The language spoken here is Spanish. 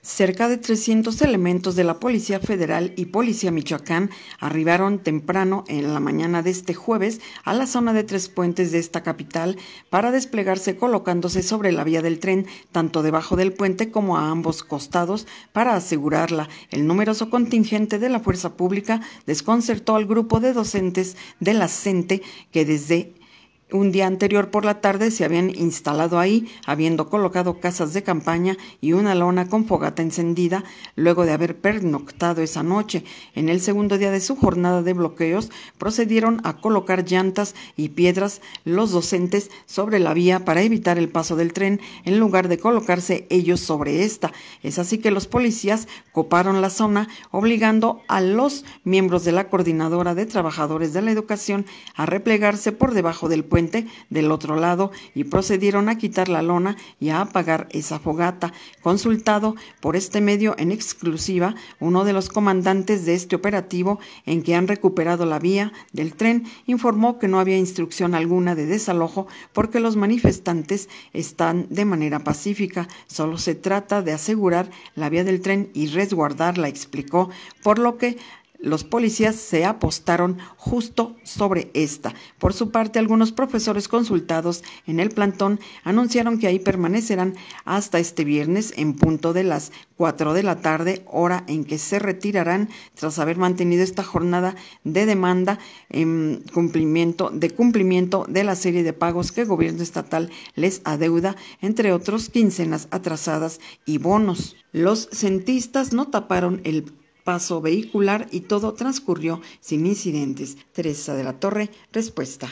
Cerca de 300 elementos de la Policía Federal y Policía Michoacán arribaron temprano en la mañana de este jueves a la zona de Tres Puentes de esta capital para desplegarse colocándose sobre la vía del tren, tanto debajo del puente como a ambos costados, para asegurarla. El numeroso contingente de la fuerza pública desconcertó al grupo de docentes de la CENTE que desde un día anterior por la tarde se habían instalado ahí, habiendo colocado casas de campaña y una lona con fogata encendida, luego de haber pernoctado esa noche. En el segundo día de su jornada de bloqueos, procedieron a colocar llantas y piedras los docentes sobre la vía para evitar el paso del tren, en lugar de colocarse ellos sobre esta. Es así que los policías coparon la zona, obligando a los miembros de la Coordinadora de Trabajadores de la Educación a replegarse por debajo del puente del otro lado y procedieron a quitar la lona y a apagar esa fogata. Consultado por este medio en exclusiva, uno de los comandantes de este operativo en que han recuperado la vía del tren informó que no había instrucción alguna de desalojo porque los manifestantes están de manera pacífica. Solo se trata de asegurar la vía del tren y resguardarla, explicó, por lo que los policías se apostaron justo sobre esta. Por su parte, algunos profesores consultados en el plantón anunciaron que ahí permanecerán hasta este viernes en punto de las 4 de la tarde, hora en que se retirarán tras haber mantenido esta jornada de demanda en cumplimiento de cumplimiento de la serie de pagos que el gobierno estatal les adeuda, entre otros quincenas atrasadas y bonos. Los centistas no taparon el paso vehicular y todo transcurrió sin incidentes. Teresa de la Torre, respuesta.